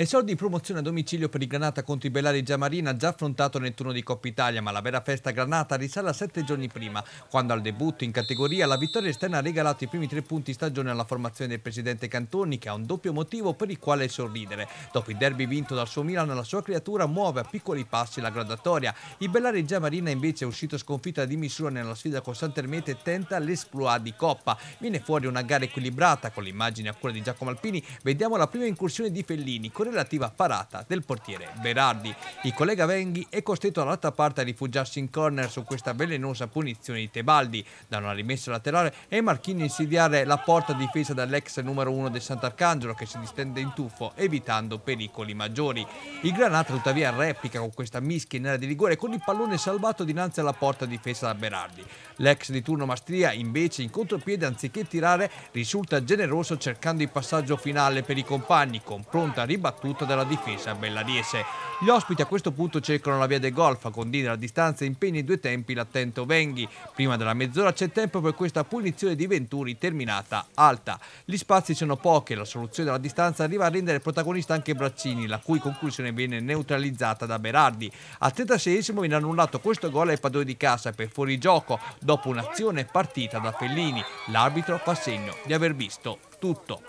Esordi in promozione a domicilio per il Granata contro i Bellari Giamarina già affrontato nel turno di Coppa Italia, ma la vera festa Granata risale a sette giorni prima, quando al debutto in categoria la vittoria esterna ha regalato i primi tre punti stagione alla formazione del presidente Cantoni, che ha un doppio motivo per il quale sorridere. Dopo il derby vinto dal suo Milano, la sua creatura muove a piccoli passi la gradatoria. Il Bellari Giamarina invece è uscito sconfitta di misura nella sfida con Santermete e tenta l'esploit di Coppa. Viene fuori una gara equilibrata con l'immagine a cura di Giacomo Alpini. Vediamo la prima incursione di Fellini. Corre relativa parata del portiere Berardi. Il collega Venghi è costretto dall'altra parte a rifugiarsi in corner su questa velenosa punizione di Tebaldi. Da una rimessa laterale è Marchini a insidiare la porta difesa dall'ex numero 1 del Sant'Arcangelo che si distende in tuffo evitando pericoli maggiori. Il Granata tuttavia replica con questa mischia in area di rigore con il pallone salvato dinanzi alla porta difesa da Berardi. L'ex di turno Mastria invece in contropiede anziché tirare risulta generoso cercando il passaggio finale per i compagni con pronta ribattuta soprattutto dalla difesa belladiese. Gli ospiti a questo punto cercano la via del golf, a condire la distanza impegna in due tempi l'attento Venghi. Prima della mezz'ora c'è tempo per questa punizione di Venturi terminata alta. Gli spazi sono pochi e la soluzione della distanza arriva a rendere protagonista anche Braccini, la cui conclusione viene neutralizzata da Berardi. Al 36 viene annullato questo gol ai padroni di casa per fuorigioco dopo un'azione partita da Fellini. L'arbitro fa segno di aver visto tutto.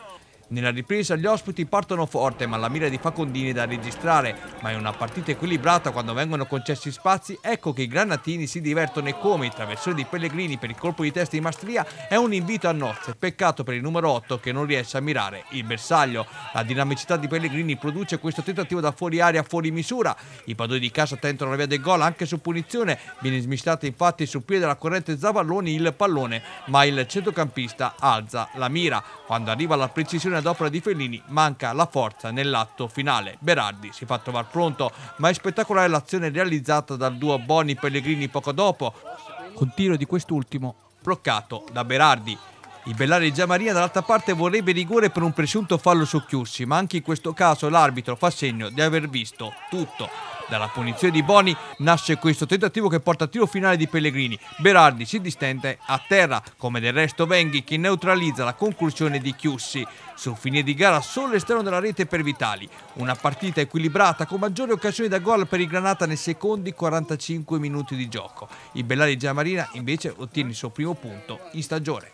Nella ripresa gli ospiti partono forte ma la mira di Facondini è da registrare, ma in una partita equilibrata quando vengono concessi spazi ecco che i granatini si divertono e come il traversone di Pellegrini per il colpo di testa di Mastria è un invito a nozze, peccato per il numero 8 che non riesce a mirare il bersaglio. La dinamicità di Pellegrini produce questo tentativo da fuori aria fuori misura, i padroni di casa tentano la via del gol anche su punizione, viene smistato infatti sul piede della corrente Zavalloni il pallone, ma il centrocampista alza la mira. Quando arriva la precisione ad opera di Fellini manca la forza nell'atto finale. Berardi si fa trovare pronto, ma è spettacolare l'azione realizzata dal duo Boni-Pellegrini poco dopo, con tiro di quest'ultimo bloccato da Berardi. Il Bellari Giamaria dall'altra parte vorrebbe rigore per un presunto fallo su Chiussi, ma anche in questo caso l'arbitro fa segno di aver visto tutto. Dalla punizione di Boni nasce questo tentativo che porta a tiro finale di Pellegrini. Berardi si distende a terra, come del resto Venghi che neutralizza la conclusione di Chiussi. Sul fine di gara solo l'esterno della rete per Vitali. Una partita equilibrata con maggiori occasioni da gol per il Granata nei secondi 45 minuti di gioco. Il Bellari Giamarina invece ottiene il suo primo punto in stagione.